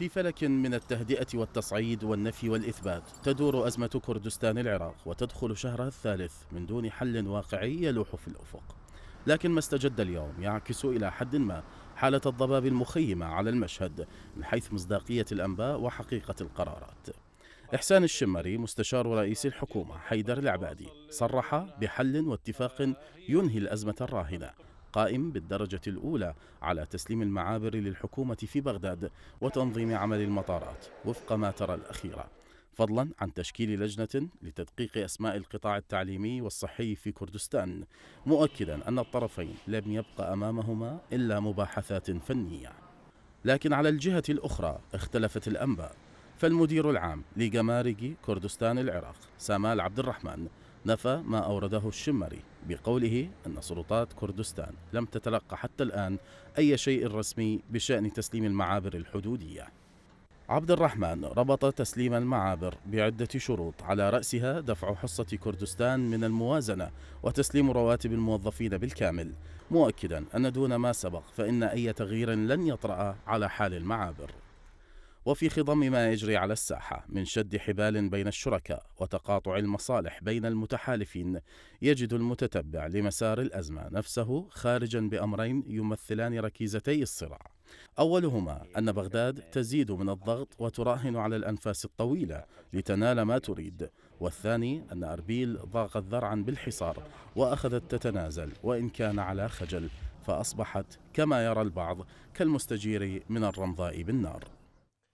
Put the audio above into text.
في فلك من التهدئة والتصعيد والنفي والإثبات تدور أزمة كردستان العراق وتدخل شهرها الثالث من دون حل واقعي يلوح في الأفق لكن ما استجد اليوم يعكس إلى حد ما حالة الضباب المخيمة على المشهد من حيث مصداقية الأنباء وحقيقة القرارات إحسان الشمري مستشار رئيس الحكومة حيدر العبادي صرح بحل واتفاق ينهي الأزمة الراهنة قائم بالدرجة الأولى على تسليم المعابر للحكومة في بغداد وتنظيم عمل المطارات وفق ما ترى الأخيرة فضلا عن تشكيل لجنة لتدقيق أسماء القطاع التعليمي والصحي في كردستان مؤكدا أن الطرفين لم يبقى أمامهما إلا مباحثات فنية لكن على الجهة الأخرى اختلفت الأنباء فالمدير العام لجمارك كردستان العراق سامال عبد الرحمن نفى ما أورده الشمري بقوله أن سلطات كردستان لم تتلقى حتى الآن أي شيء رسمي بشأن تسليم المعابر الحدودية عبد الرحمن ربط تسليم المعابر بعدة شروط على رأسها دفع حصة كردستان من الموازنة وتسليم رواتب الموظفين بالكامل مؤكدا أن دون ما سبق فإن أي تغيير لن يطرأ على حال المعابر وفي خضم ما يجري على الساحة من شد حبال بين الشركاء وتقاطع المصالح بين المتحالفين يجد المتتبع لمسار الأزمة نفسه خارجا بأمرين يمثلان ركيزتي الصراع أولهما أن بغداد تزيد من الضغط وتراهن على الأنفاس الطويلة لتنال ما تريد والثاني أن أربيل ضاقت ذرعا بالحصار وأخذت تتنازل وإن كان على خجل فأصبحت كما يرى البعض كالمستجير من الرمضاء بالنار